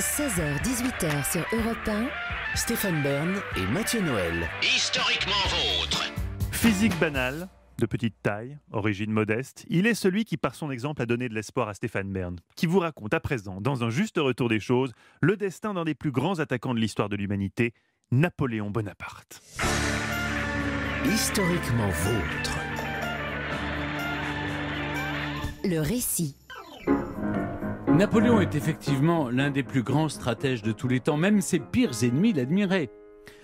16h-18h sur Europe 1. Stéphane Bern et Mathieu Noël. Historiquement vôtre. Physique banal, de petite taille, origine modeste, il est celui qui, par son exemple, a donné de l'espoir à Stéphane Bern, qui vous raconte à présent, dans un juste retour des choses, le destin d'un des plus grands attaquants de l'histoire de l'humanité, Napoléon Bonaparte. Historiquement vôtre. Le récit. Napoléon est effectivement l'un des plus grands stratèges de tous les temps, même ses pires ennemis l'admiraient.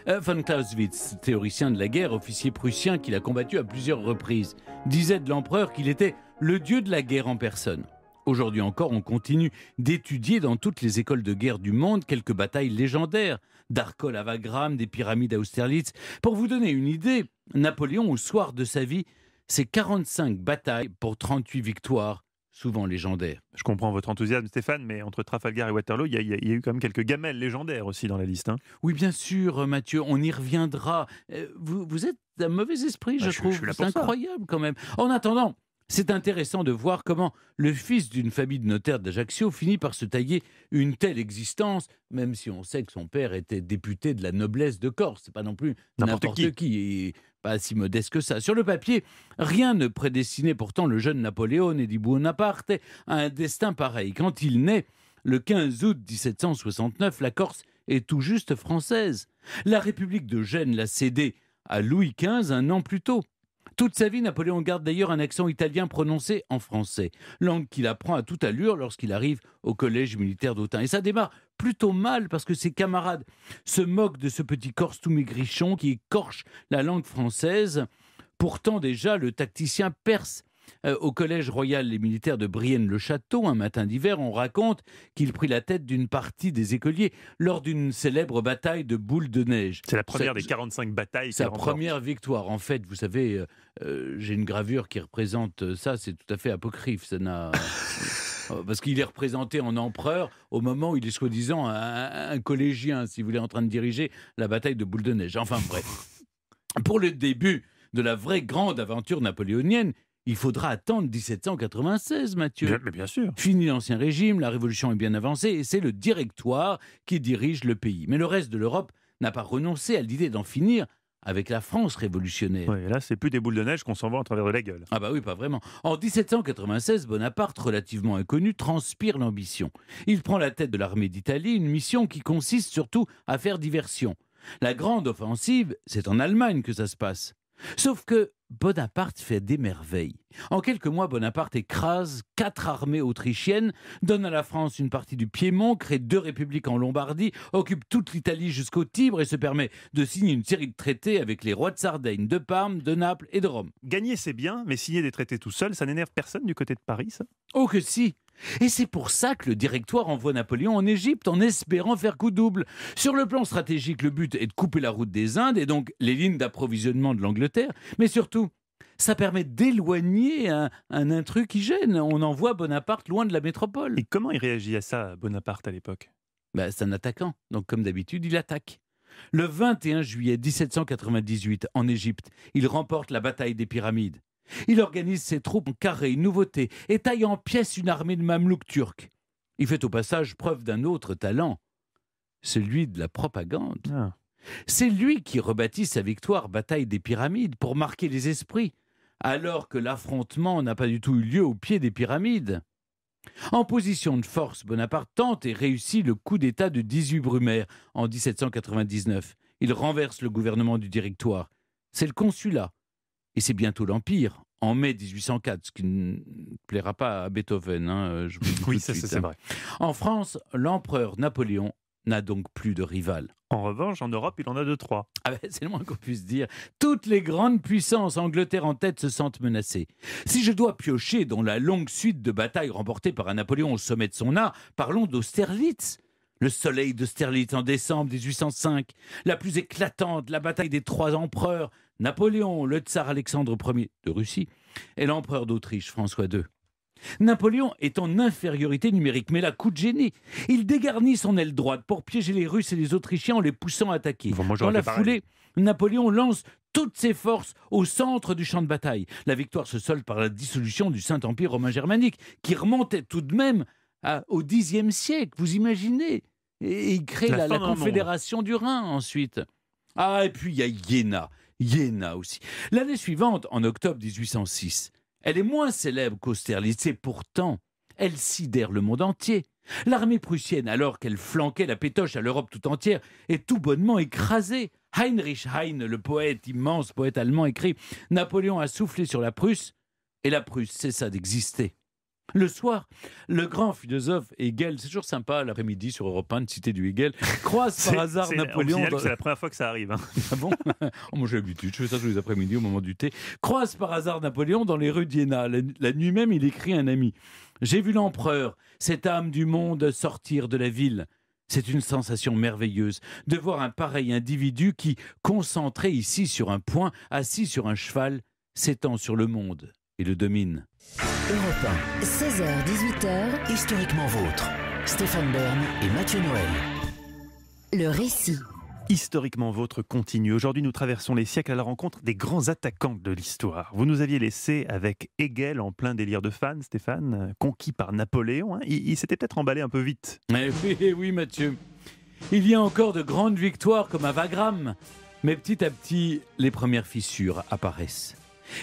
Euh, von Clausewitz, théoricien de la guerre, officier prussien qu'il a combattu à plusieurs reprises, disait de l'empereur qu'il était le dieu de la guerre en personne. Aujourd'hui encore, on continue d'étudier dans toutes les écoles de guerre du monde quelques batailles légendaires, d'Arcole à Wagram, des pyramides à Austerlitz. Pour vous donner une idée, Napoléon, au soir de sa vie, ses 45 batailles pour 38 victoires, souvent légendaire. Je comprends votre enthousiasme, Stéphane, mais entre Trafalgar et Waterloo, il y, a, eu quand même quelques gamelles légendaires aussi dans la liste. Hein. Oui, bien sûr, euh, Mathieu, on y reviendra. Euh, vous, êtes d'un mauvais esprit, je, bah, trouve. C'est incroyable quand même. En attendant, c'est intéressant de voir comment le fils d'une famille de notaires d'Ajaccio finit par se tailler une telle existence, même si on sait que son père était député de la noblesse de Corse. C'est pas non plus n'importe qui pas si modeste que ça. Sur le papier, rien ne prédestinait pourtant le jeune Napoléon et dit Bonaparte à un destin pareil. Quand il naît, le 15 août 1769, la Corse est tout juste française. La République de Gênes l'a cédé à Louis XV un an plus tôt. Toute sa vie, Napoléon garde d'ailleurs un accent italien prononcé en français, langue qu'il apprend à toute allure lorsqu'il arrive au collège militaire d'Autun. Et ça démarre plutôt mal parce que ses camarades se moquent de ce petit Corse tout maigrichon qui écorche la langue française. Pourtant, déjà, le tacticien perse euh, au Collège royal des militaires de Brienne-le-Château, un matin d'hiver, on raconte qu'il prit la tête d'une partie des écoliers lors d'une célèbre bataille de boules de neige. C'est la première des 45 batailles. Sa première victoire. En fait, vous savez, euh, euh, j'ai une gravure qui représente ça, c'est tout à fait apocryphe, ça n'a... Euh, parce qu'il est représenté en empereur au moment où il est soi-disant un, collégien, si vous voulez, en train de diriger la bataille de Boule de Neige. Enfin bref. Pour le début de la vraie grande aventure napoléonienne, il faudra attendre 1796, Mathieu. bien sûr. Fini l'Ancien Régime, la Révolution est bien avancée et c'est le Directoire qui dirige le pays. Mais le reste de l'Europe n'a pas renoncé à l'idée d'en finir avec la France révolutionnaire. Ouais, là, c'est plus des boules de neige qu'on s'en va en travers de la gueule. Ah bah oui, pas vraiment. En 1796, Bonaparte, relativement inconnu, transpire l'ambition. Il prend la tête de l'armée d'Italie, une mission qui consiste surtout à faire diversion. La grande offensive, c'est en Allemagne que ça se passe. Sauf que Bonaparte fait des merveilles. En quelques mois, Bonaparte écrase quatre armées autrichiennes, donne à la France une partie du Piémont, crée deux républiques en Lombardie, occupe toute l'Italie jusqu'au Tibre et se permet de signer une série de traités avec les rois de Sardaigne, de Parme, de Naples et de Rome. Gagner, c'est bien, mais signer des traités tout seul, ça n'énerve personne du côté de Paris, ça Oh que si et c'est pour ça que le directoire envoie Napoléon en Égypte en espérant faire coup double. Sur le plan stratégique, le but est de couper la route des Indes et donc les lignes d'approvisionnement de l'Angleterre, mais surtout, ça permet d'éloigner un, intrus qui gêne. On envoie Bonaparte loin de la métropole. Et comment il réagit à ça, Bonaparte, à l'époque ben, C'est un attaquant, donc comme d'habitude, il attaque. Le 21 juillet 1798, en Égypte, il remporte la bataille des pyramides. Il organise ses troupes en carré, une nouveauté, et taille en pièces une armée de mamelouks turcs. Il fait au passage preuve d'un autre talent, celui de la propagande. Ah. C'est lui qui rebâtit sa victoire bataille des pyramides pour marquer les esprits, alors que l'affrontement n'a pas du tout eu lieu au pied des pyramides. En position de force, Bonaparte tente et réussit le coup d'État de 18 Brumaire en 1799. Il renverse le gouvernement du directoire. C'est le consulat et c'est bientôt l'Empire, en mai 1804, ce qui ne plaira pas à Beethoven. oui, c'est vrai. En France, l'empereur Napoléon n'a donc plus de rival. En revanche, en Europe, il en a deux, trois. Ah ben, c'est le moins qu'on puisse dire. Toutes les grandes puissances, Angleterre en tête, se sentent menacées. Si je dois piocher dans la longue suite de batailles remportées par un Napoléon au sommet de son art, parlons d'Austerlitz. Le soleil de Sterlitz en décembre 1805, la plus éclatante, la bataille des trois empereurs, Napoléon, le tsar Alexandre Ier de Russie et l'empereur d'Autriche François II. Napoléon est en infériorité numérique, mais la coup de génie. Il dégarnit son aile droite pour piéger les Russes et les Autrichiens en les poussant à attaquer. Dans la foulée, Napoléon lance toutes ses forces au centre du champ de bataille. La victoire se solde par la dissolution du Saint-Empire romain germanique, qui remontait tout de même au Xe siècle, vous imaginez Et il crée la, Confédération du Rhin ensuite. Ah, et puis il y a Iéna, Iéna aussi. L'année suivante, en octobre 1806, elle est moins célèbre qu'Austerlitz et pourtant, elle sidère le monde entier. L'armée prussienne, alors qu'elle flanquait la pétoche à l'Europe tout entière, est tout bonnement écrasée. Heinrich Heine, le poète, immense poète allemand, écrit Napoléon a soufflé sur la Prusse et la Prusse cessa d'exister. Le soir, le grand philosophe Hegel, c'est toujours sympa l'après-midi sur Europe 1 de du Hegel, croise par hasard Napoléon. Dans... C'est la première fois que ça arrive. Hein. Ah bon oh, Moi j'ai l'habitude, je fais ça tous les après-midi au moment du thé. Croise par hasard Napoléon dans les rues d'Iéna. La, la nuit même, il écrit à un ami J'ai vu l'empereur, cette âme du monde, sortir de la ville. C'est une sensation merveilleuse de voir un pareil individu qui, concentré ici sur un point, assis sur un cheval, s'étend sur le monde et le domine. Europe 16h-18h. Historiquement vôtre. Stéphane Bern et Mathieu Noël. Le récit. Historiquement vôtre continue. Aujourd'hui, nous traversons les siècles à la rencontre des grands attaquants de l'histoire. Vous nous aviez laissé avec Hegel en plein délire de fan, Stéphane, conquis par Napoléon. Hein. Il, s'était peut-être emballé un peu vite. Eh oui, eh oui, Mathieu. Il y a encore de grandes victoires comme à Wagram, mais petit à petit, les premières fissures apparaissent.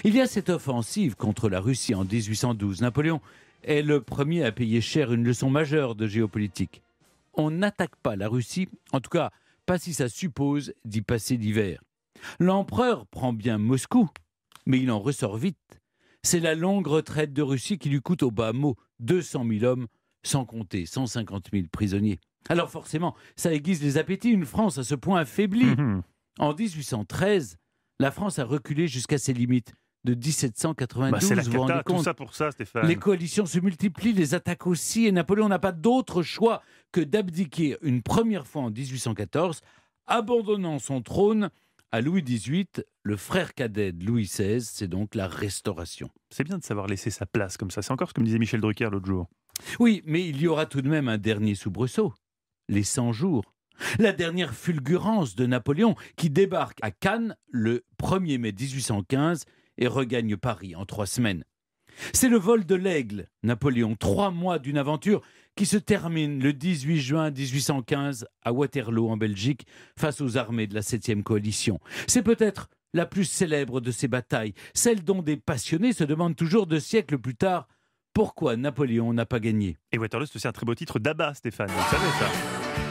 Il y a cette offensive contre la Russie en 1812. Napoléon est le premier à payer cher une leçon majeure de géopolitique. On n'attaque pas la Russie, en tout cas pas si ça suppose d'y passer l'hiver. L'empereur prend bien Moscou, mais il en ressort vite. C'est la longue retraite de Russie qui lui coûte au bas mot 200 000 hommes, sans compter 150 000 prisonniers. Alors forcément, ça aiguise les appétits. Une France à ce point affaiblie. Hum, hum. En 1813, la France a reculé jusqu'à ses limites de 1792. Bah, c'est la pour Les coalitions se multiplient, les attaques aussi, et Napoléon n'a pas d'autre choix que d'abdiquer une première fois en 1814, abandonnant son trône à Louis XVIII, le frère cadet de Louis XVI, c'est donc la restauration. C'est bien de savoir laisser sa place comme ça, c'est encore ce que me disait Michel Drucker l'autre jour. Oui, mais il y aura tout de même un dernier sous les 100 jours. La dernière fulgurance de Napoléon qui débarque à Cannes le 1er mai 1815 et regagne Paris en trois semaines. C'est le vol de l'aigle, Napoléon, trois mois d'une aventure qui se termine le 18 juin 1815 à Waterloo en Belgique face aux armées de la 7e coalition. C'est peut-être la plus célèbre de ces batailles, celle dont des passionnés se demandent toujours deux siècles plus tard pourquoi Napoléon n'a pas gagné. Et Waterloo, c'est aussi un très beau titre d'abat, Stéphane, savez ça.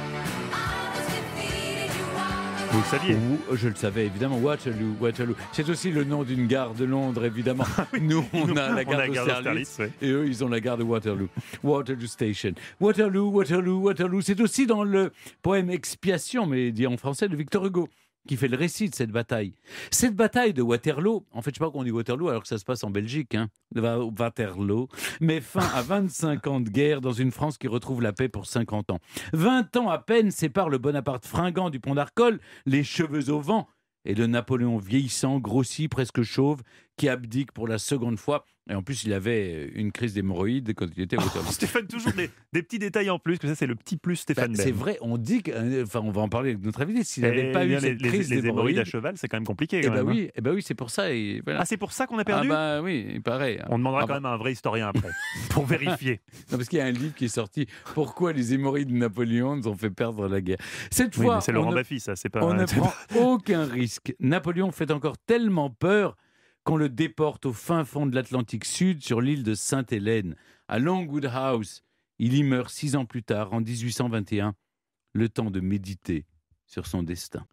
Vous Je le savais évidemment. Waterloo, Waterloo. C'est aussi le nom d'une gare de Londres, évidemment. nous, on a la gare, de et eux, ils ont la gare de Waterloo. Waterloo Station. Waterloo, Waterloo, Waterloo. C'est aussi dans le poème Expiation, mais dit en français, de Victor Hugo qui fait le récit de cette bataille. Cette bataille de Waterloo, en fait, je sais pas qu'on dit Waterloo alors que ça se passe en Belgique, hein, Waterloo, met fin à 25 ans de guerre dans une France qui retrouve la paix pour 50 ans. 20 ans à peine séparent le Bonaparte fringant du pont d'Arcole, les cheveux au vent, et le Napoléon vieillissant, grossi, presque chauve, qui abdique pour la seconde fois. Et en plus, il avait une crise d'hémorroïdes quand il était au Stéphane, toujours des, petits détails en plus, que ça, c'est le petit plus Stéphane. Bah, ben. c'est vrai, on dit, que, euh, enfin, on va en parler avec notre avis. s'il n'avait eh pas eu cette crise d'hémorroïdes... à cheval, c'est quand même compliqué. Eh bah et, hein. oui, et eh bah oui, c'est pour ça. Et Ah, c'est pour ça qu'on a ah perdu Ah, oui, il hein. On demandera ah quand même à un vrai historien après, pour vérifier. Non, parce qu'il y a un livre qui est sorti Pourquoi les hémorroïdes de Napoléon nous ont fait perdre la guerre. Cette fois. C'est Laurent Baffy, ça, c'est pas On ne prend aucun risque. Napoléon fait encore tellement peur qu'on le déporte au fin fond de l'Atlantique Sud, sur l'île de Sainte-Hélène, à Longwood House. Il y meurt six ans plus tard, en 1821, le temps de méditer sur son destin.